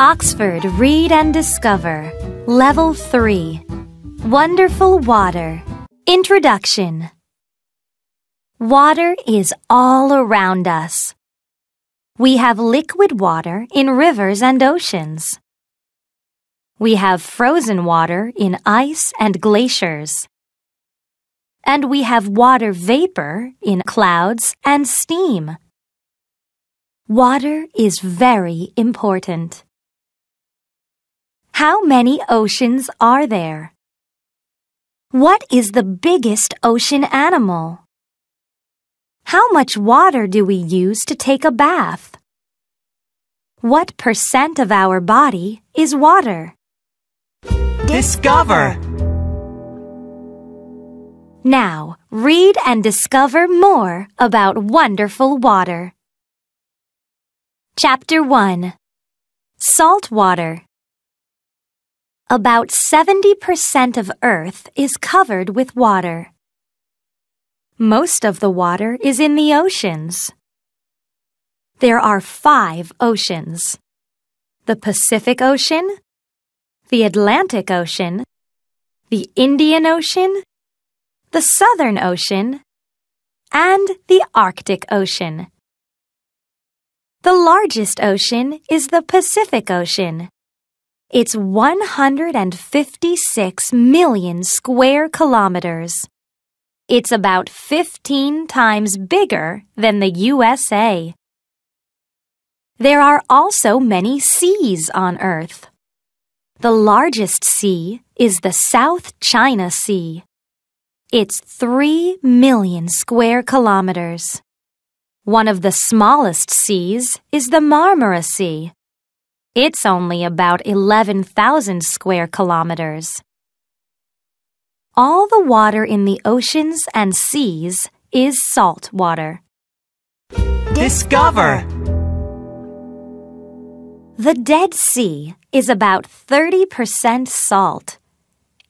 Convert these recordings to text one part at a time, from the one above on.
Oxford Read and Discover, Level 3 Wonderful Water. Introduction Water is all around us. We have liquid water in rivers and oceans. We have frozen water in ice and glaciers. And we have water vapor in clouds and steam. Water is very important. How many oceans are there? What is the biggest ocean animal? How much water do we use to take a bath? What percent of our body is water? Discover! Now, read and discover more about wonderful water. Chapter 1 Salt Water about 70% of Earth is covered with water. Most of the water is in the oceans. There are five oceans. The Pacific Ocean, the Atlantic Ocean, the Indian Ocean, the Southern Ocean, and the Arctic Ocean. The largest ocean is the Pacific Ocean. It's 156 million square kilometers. It's about 15 times bigger than the USA. There are also many seas on Earth. The largest sea is the South China Sea. It's 3 million square kilometers. One of the smallest seas is the Marmara Sea. It's only about 11,000 square kilometers. All the water in the oceans and seas is salt water. Discover! The Dead Sea is about 30% salt.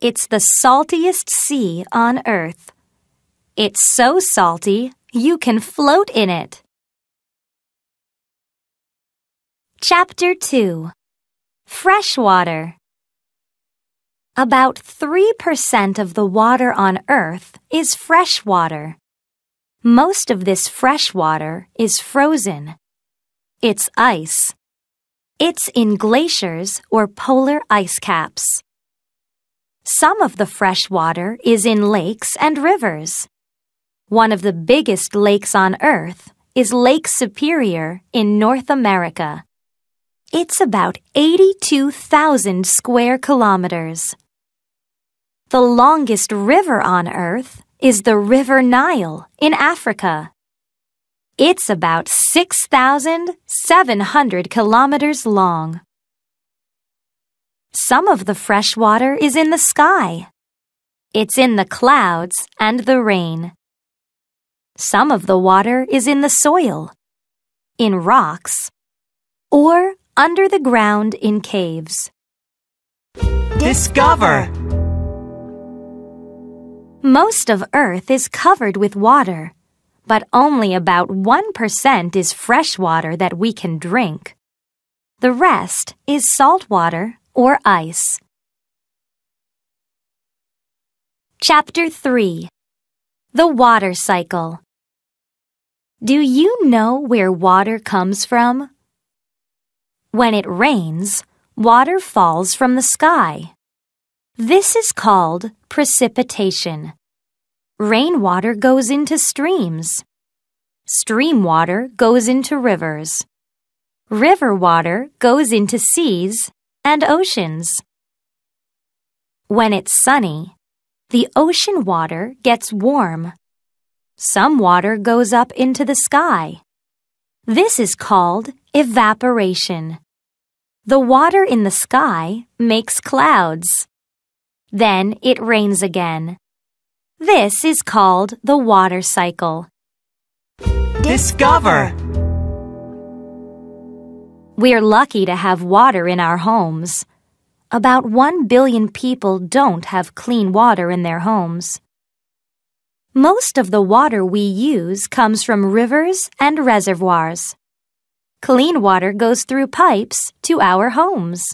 It's the saltiest sea on Earth. It's so salty, you can float in it. Chapter 2 Freshwater About 3% of the water on Earth is freshwater. Most of this freshwater is frozen. It's ice. It's in glaciers or polar ice caps. Some of the freshwater is in lakes and rivers. One of the biggest lakes on Earth is Lake Superior in North America. It's about 82,000 square kilometers. The longest river on Earth is the River Nile in Africa. It's about 6,700 kilometers long. Some of the fresh water is in the sky. It's in the clouds and the rain. Some of the water is in the soil, in rocks, or under the ground in caves. Discover! Most of Earth is covered with water, but only about 1% is fresh water that we can drink. The rest is salt water or ice. Chapter 3 The Water Cycle Do you know where water comes from? When it rains, water falls from the sky. This is called precipitation. Rainwater goes into streams. Stream water goes into rivers. River water goes into seas and oceans. When it's sunny, the ocean water gets warm. Some water goes up into the sky. This is called Evaporation. The water in the sky makes clouds. Then it rains again. This is called the water cycle. Discover! We're lucky to have water in our homes. About 1 billion people don't have clean water in their homes. Most of the water we use comes from rivers and reservoirs. Clean water goes through pipes to our homes.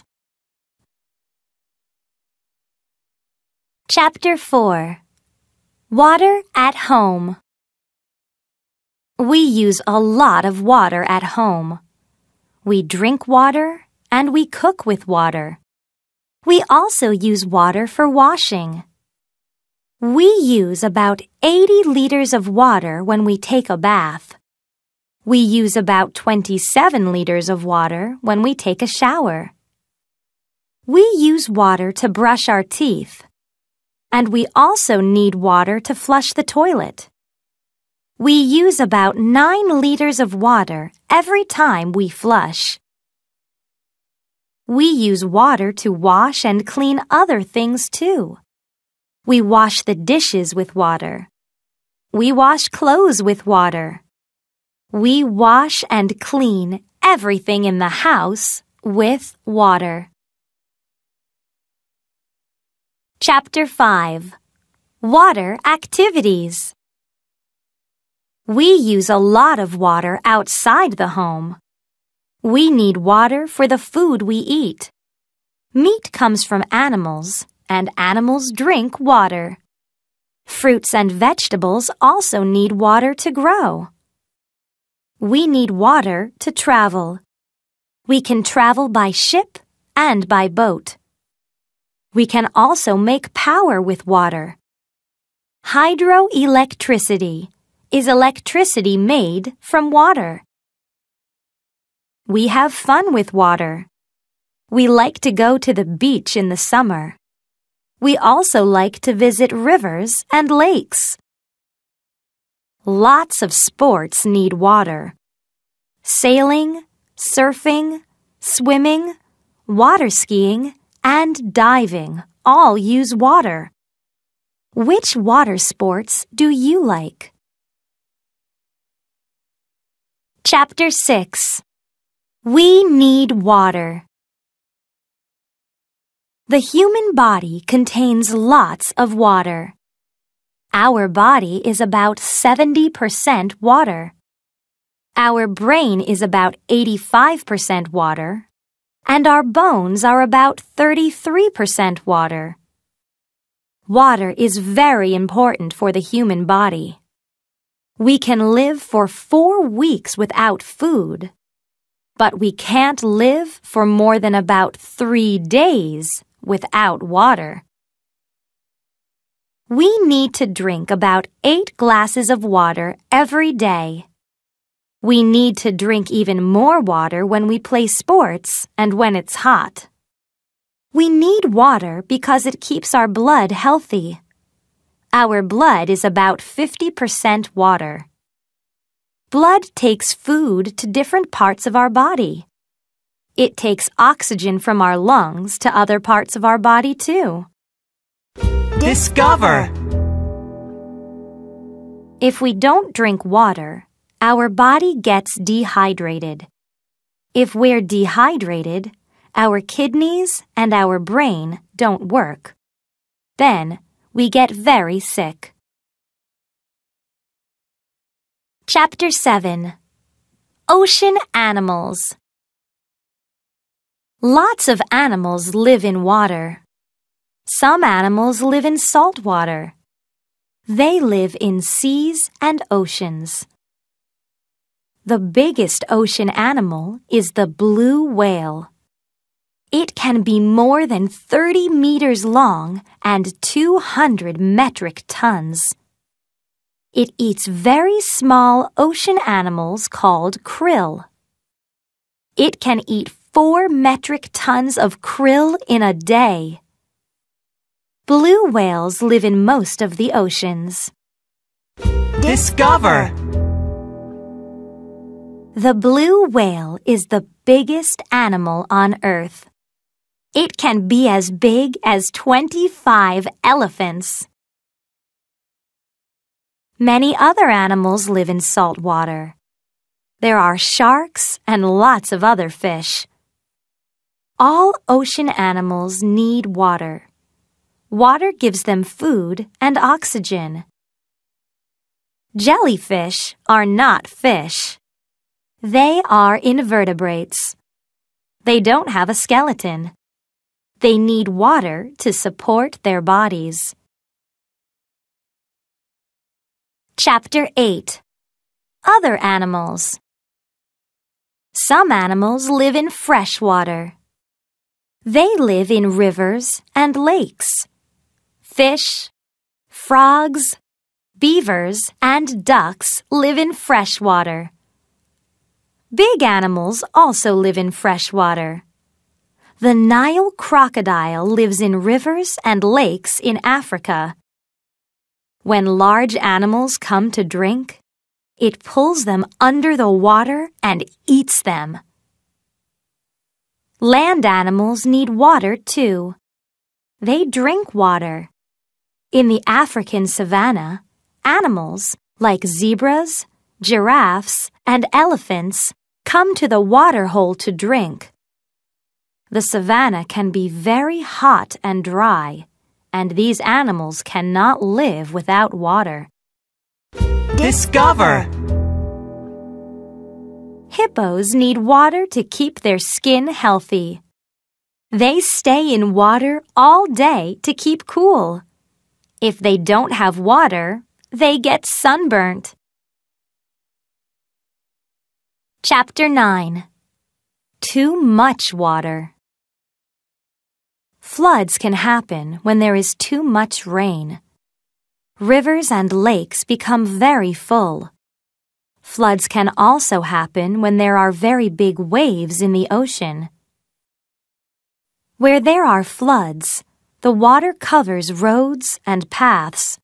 Chapter 4 Water at Home We use a lot of water at home. We drink water and we cook with water. We also use water for washing. We use about 80 liters of water when we take a bath. We use about 27 liters of water when we take a shower. We use water to brush our teeth. And we also need water to flush the toilet. We use about 9 liters of water every time we flush. We use water to wash and clean other things too. We wash the dishes with water. We wash clothes with water. We wash and clean everything in the house with water. Chapter 5 Water Activities We use a lot of water outside the home. We need water for the food we eat. Meat comes from animals, and animals drink water. Fruits and vegetables also need water to grow. We need water to travel. We can travel by ship and by boat. We can also make power with water. Hydroelectricity is electricity made from water. We have fun with water. We like to go to the beach in the summer. We also like to visit rivers and lakes. Lots of sports need water. Sailing, surfing, swimming, water skiing, and diving all use water. Which water sports do you like? Chapter 6 We Need Water The human body contains lots of water. Our body is about 70% water. Our brain is about 85% water. And our bones are about 33% water. Water is very important for the human body. We can live for four weeks without food, but we can't live for more than about three days without water. We need to drink about eight glasses of water every day. We need to drink even more water when we play sports and when it's hot. We need water because it keeps our blood healthy. Our blood is about 50% water. Blood takes food to different parts of our body. It takes oxygen from our lungs to other parts of our body, too. Discover. If we don't drink water, our body gets dehydrated. If we're dehydrated, our kidneys and our brain don't work. Then we get very sick. Chapter 7 Ocean Animals Lots of animals live in water. Some animals live in salt water. They live in seas and oceans. The biggest ocean animal is the blue whale. It can be more than 30 meters long and 200 metric tons. It eats very small ocean animals called krill. It can eat 4 metric tons of krill in a day. Blue whales live in most of the oceans. Discover! The blue whale is the biggest animal on Earth. It can be as big as 25 elephants. Many other animals live in salt water. There are sharks and lots of other fish. All ocean animals need water. Water gives them food and oxygen. Jellyfish are not fish. They are invertebrates. They don't have a skeleton. They need water to support their bodies. Chapter 8 Other Animals Some animals live in fresh water. They live in rivers and lakes. Fish, frogs, beavers, and ducks live in fresh water. Big animals also live in fresh water. The Nile crocodile lives in rivers and lakes in Africa. When large animals come to drink, it pulls them under the water and eats them. Land animals need water too. They drink water. In the African savanna, animals like zebras, giraffes, and elephants come to the water hole to drink. The savanna can be very hot and dry, and these animals cannot live without water. Discover! Hippos need water to keep their skin healthy. They stay in water all day to keep cool. If they don't have water, they get sunburnt. Chapter 9 Too Much Water Floods can happen when there is too much rain. Rivers and lakes become very full. Floods can also happen when there are very big waves in the ocean. Where there are floods, the water covers roads and paths.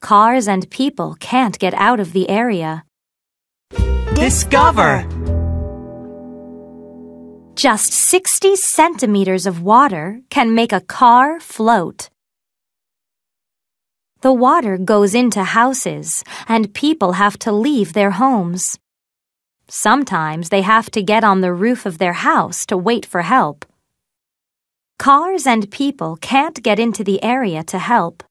Cars and people can't get out of the area. Discover! Just 60 centimeters of water can make a car float. The water goes into houses, and people have to leave their homes. Sometimes they have to get on the roof of their house to wait for help. Cars and people can't get into the area to help.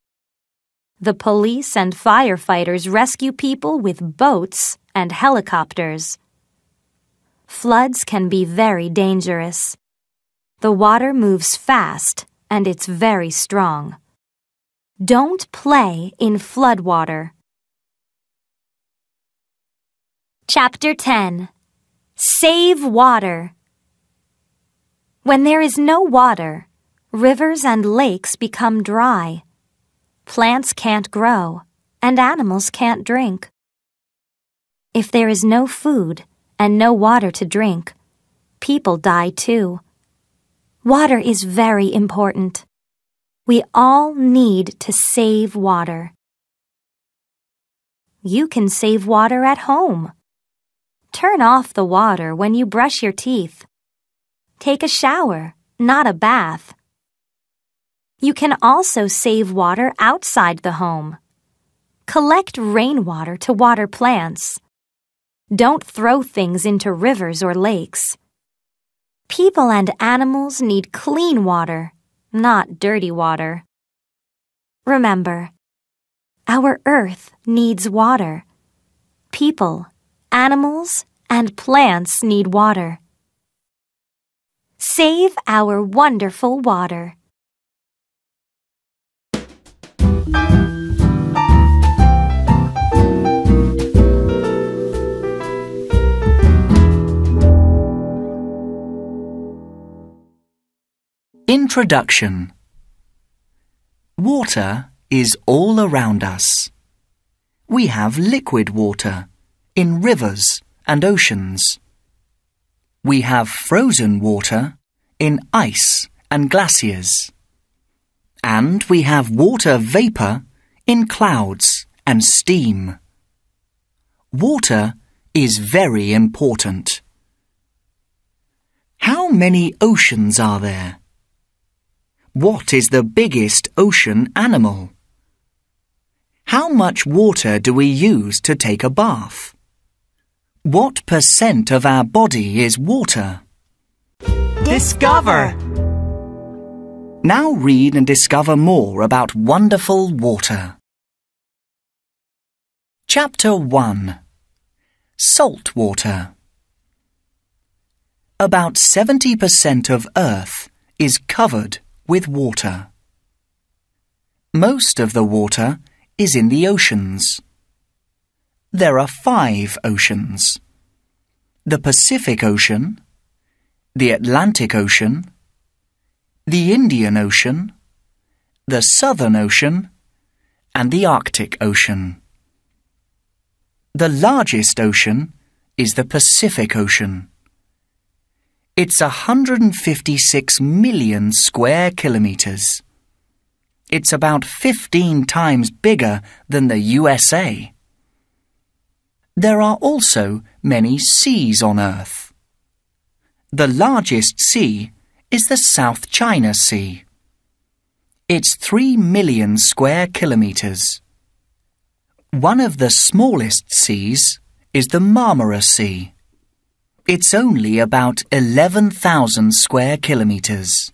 The police and firefighters rescue people with boats and helicopters. Floods can be very dangerous. The water moves fast and it's very strong. Don't play in floodwater. Chapter 10 Save Water when there is no water, rivers and lakes become dry. Plants can't grow, and animals can't drink. If there is no food and no water to drink, people die too. Water is very important. We all need to save water. You can save water at home. Turn off the water when you brush your teeth Take a shower, not a bath. You can also save water outside the home. Collect rainwater to water plants. Don't throw things into rivers or lakes. People and animals need clean water, not dirty water. Remember, our earth needs water. People, animals, and plants need water. Save our wonderful water. Introduction Water is all around us. We have liquid water in rivers and oceans. We have frozen water in ice and glaciers. And we have water vapour in clouds and steam. Water is very important. How many oceans are there? What is the biggest ocean animal? How much water do we use to take a bath? What percent of our body is water? Discover! Now read and discover more about wonderful water. Chapter 1 Salt Water About 70% of Earth is covered with water. Most of the water is in the oceans. There are five oceans the Pacific Ocean, the Atlantic Ocean, the Indian Ocean, the Southern Ocean, and the Arctic Ocean. The largest ocean is the Pacific Ocean. It's 156 million square kilometers. It's about 15 times bigger than the USA there are also many seas on Earth. The largest sea is the South China Sea. It's 3 million square kilometres. One of the smallest seas is the Marmara Sea. It's only about 11,000 square kilometres.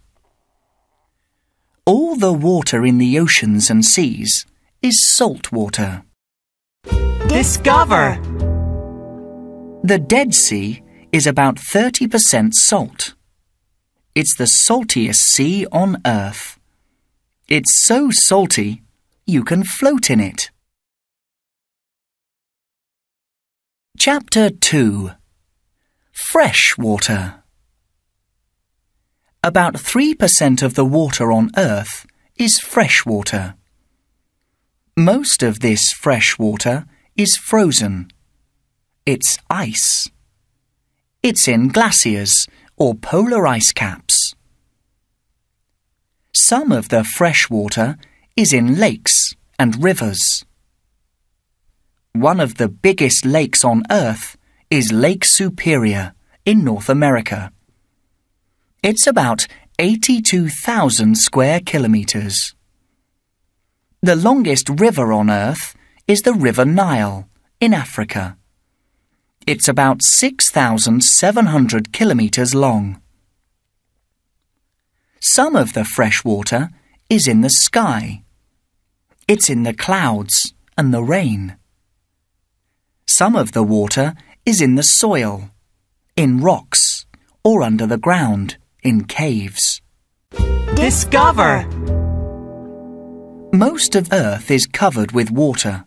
All the water in the oceans and seas is salt water. Discover! The Dead Sea is about 30% salt. It's the saltiest sea on Earth. It's so salty, you can float in it. Chapter 2 Fresh Water About 3% of the water on Earth is fresh water. Most of this fresh water is frozen. It's ice. It's in glaciers or polar ice caps. Some of the fresh water is in lakes and rivers. One of the biggest lakes on Earth is Lake Superior in North America. It's about 82,000 square kilometres. The longest river on Earth is the River Nile in Africa. It's about 6,700 kilometres long. Some of the fresh water is in the sky. It's in the clouds and the rain. Some of the water is in the soil, in rocks, or under the ground, in caves. Discover! Most of Earth is covered with water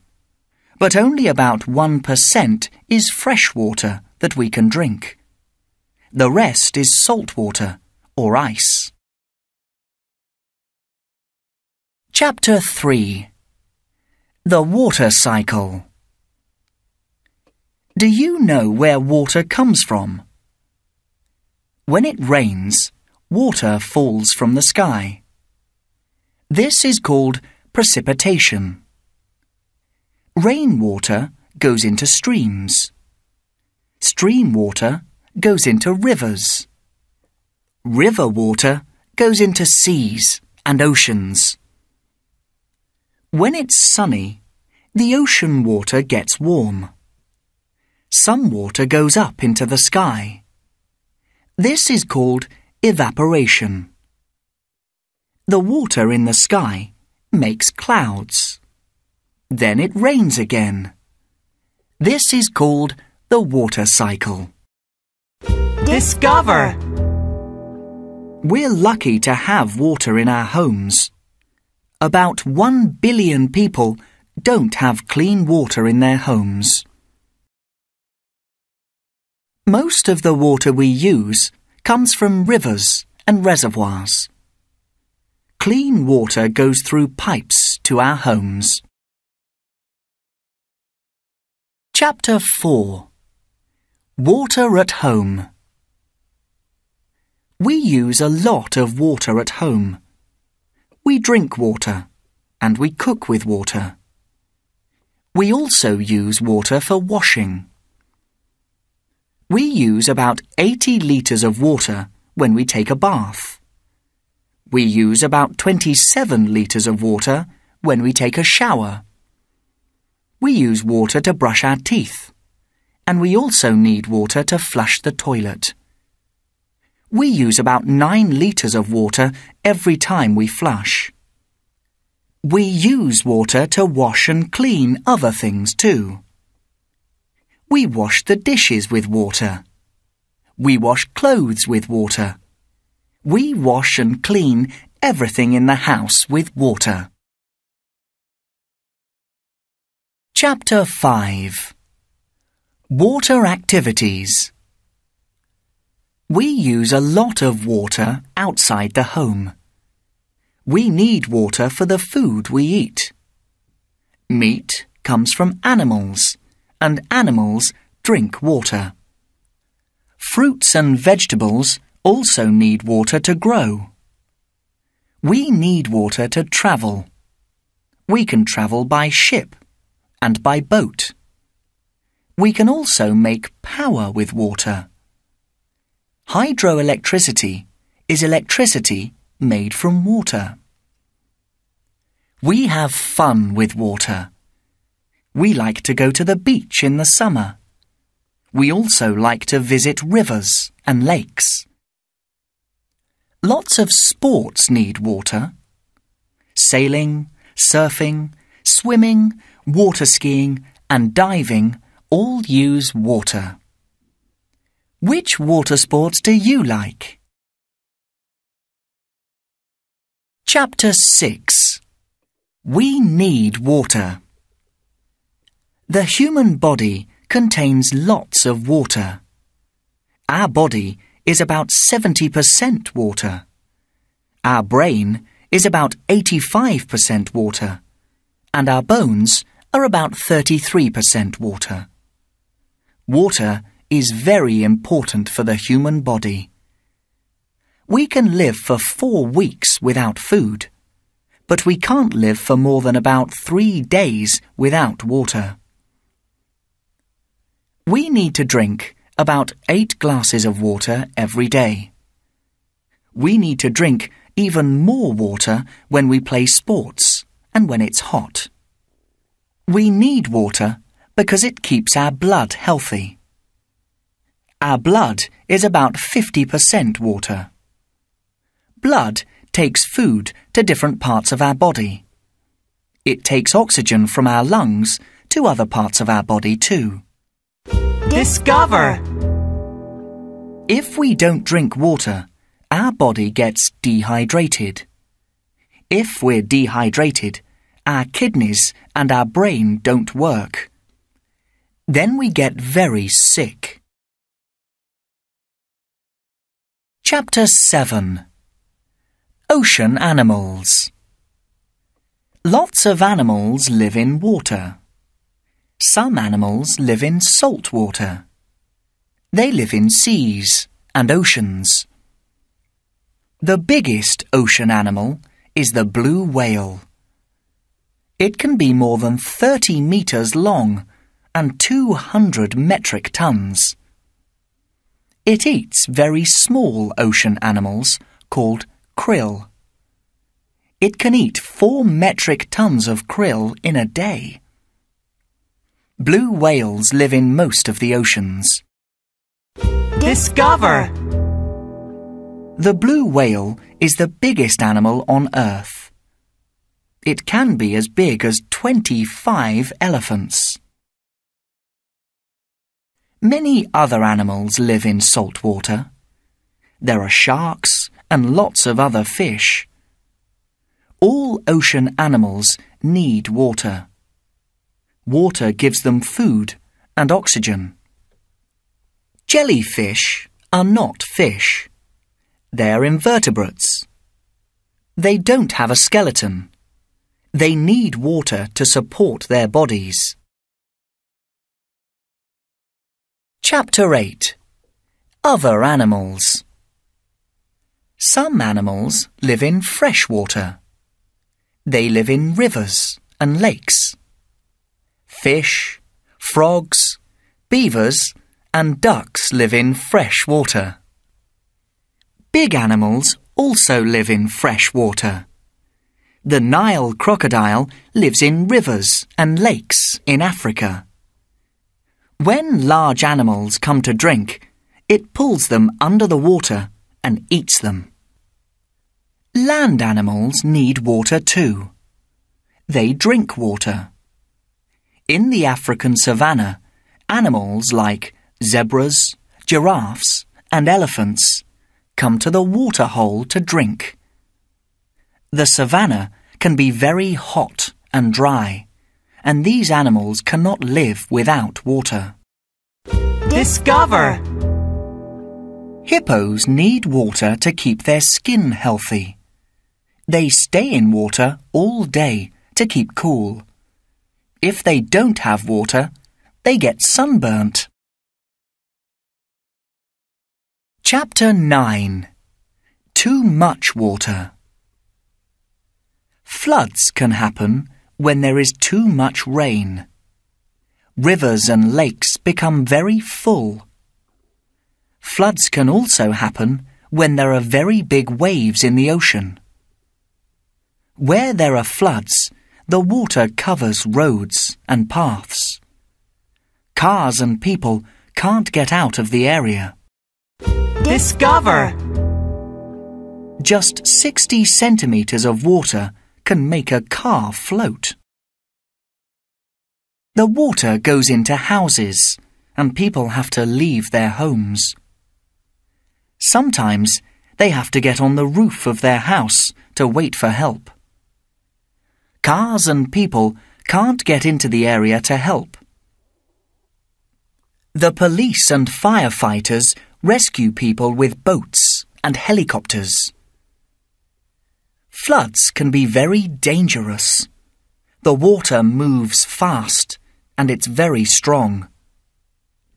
but only about 1% is fresh water that we can drink. The rest is salt water or ice. Chapter 3 The Water Cycle Do you know where water comes from? When it rains, water falls from the sky. This is called precipitation. Rainwater goes into streams. Stream water goes into rivers. River water goes into seas and oceans. When it's sunny, the ocean water gets warm. Some water goes up into the sky. This is called evaporation. The water in the sky makes clouds. Then it rains again. This is called the water cycle. Discover! We're lucky to have water in our homes. About one billion people don't have clean water in their homes. Most of the water we use comes from rivers and reservoirs. Clean water goes through pipes to our homes. Chapter 4 Water at Home We use a lot of water at home. We drink water and we cook with water. We also use water for washing. We use about 80 litres of water when we take a bath. We use about 27 litres of water when we take a shower. We use water to brush our teeth. And we also need water to flush the toilet. We use about 9 litres of water every time we flush. We use water to wash and clean other things too. We wash the dishes with water. We wash clothes with water. We wash and clean everything in the house with water. Chapter 5 Water Activities We use a lot of water outside the home. We need water for the food we eat. Meat comes from animals, and animals drink water. Fruits and vegetables also need water to grow. We need water to travel. We can travel by ship and by boat. We can also make power with water. Hydroelectricity is electricity made from water. We have fun with water. We like to go to the beach in the summer. We also like to visit rivers and lakes. Lots of sports need water. Sailing, surfing, swimming water skiing, and diving all use water. Which water sports do you like? Chapter 6 We Need Water The human body contains lots of water. Our body is about 70% water. Our brain is about 85% water. And our bones are about 33% water. Water is very important for the human body. We can live for four weeks without food, but we can't live for more than about three days without water. We need to drink about eight glasses of water every day. We need to drink even more water when we play sports and when it's hot. We need water because it keeps our blood healthy. Our blood is about 50% water. Blood takes food to different parts of our body. It takes oxygen from our lungs to other parts of our body too. Discover! If we don't drink water, our body gets dehydrated. If we're dehydrated, our kidneys and our brain don't work. Then we get very sick. Chapter 7 Ocean Animals Lots of animals live in water. Some animals live in salt water. They live in seas and oceans. The biggest ocean animal is the blue whale. It can be more than 30 metres long and 200 metric tons. It eats very small ocean animals called krill. It can eat 4 metric tons of krill in a day. Blue whales live in most of the oceans. Discover! The blue whale is the biggest animal on Earth. It can be as big as 25 elephants. Many other animals live in salt water. There are sharks and lots of other fish. All ocean animals need water. Water gives them food and oxygen. Jellyfish are not fish. They're invertebrates. They don't have a skeleton. They need water to support their bodies. Chapter 8 Other Animals Some animals live in fresh water. They live in rivers and lakes. Fish, frogs, beavers and ducks live in fresh water. Big animals also live in fresh water. The Nile crocodile lives in rivers and lakes in Africa. When large animals come to drink, it pulls them under the water and eats them. Land animals need water too. They drink water. In the African savannah, animals like zebras, giraffes, and elephants come to the water hole to drink. The savanna can be very hot and dry, and these animals cannot live without water. Discover! Hippos need water to keep their skin healthy. They stay in water all day to keep cool. If they don't have water, they get sunburnt. Chapter 9 Too much water. Floods can happen when there is too much rain. Rivers and lakes become very full. Floods can also happen when there are very big waves in the ocean. Where there are floods, the water covers roads and paths. Cars and people can't get out of the area. Discover! Just 60 centimetres of water can make a car float. The water goes into houses and people have to leave their homes. Sometimes they have to get on the roof of their house to wait for help. Cars and people can't get into the area to help. The police and firefighters rescue people with boats and helicopters. Floods can be very dangerous. The water moves fast and it's very strong.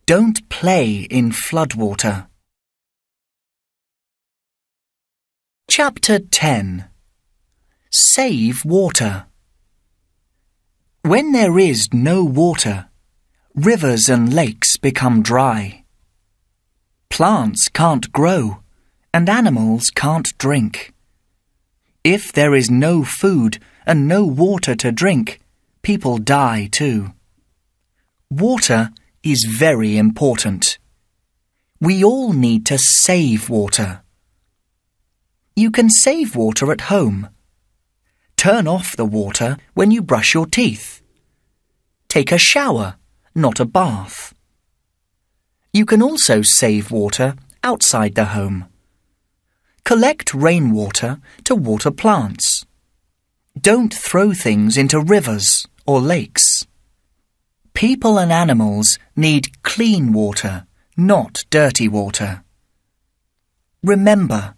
Don't play in floodwater. Chapter 10 Save Water When there is no water, rivers and lakes become dry. Plants can't grow and animals can't drink. If there is no food and no water to drink, people die too. Water is very important. We all need to save water. You can save water at home. Turn off the water when you brush your teeth. Take a shower, not a bath. You can also save water outside the home. Collect rainwater to water plants. Don't throw things into rivers or lakes. People and animals need clean water, not dirty water. Remember,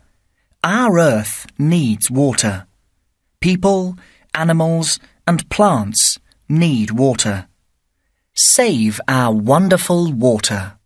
our earth needs water. People, animals and plants need water. Save our wonderful water.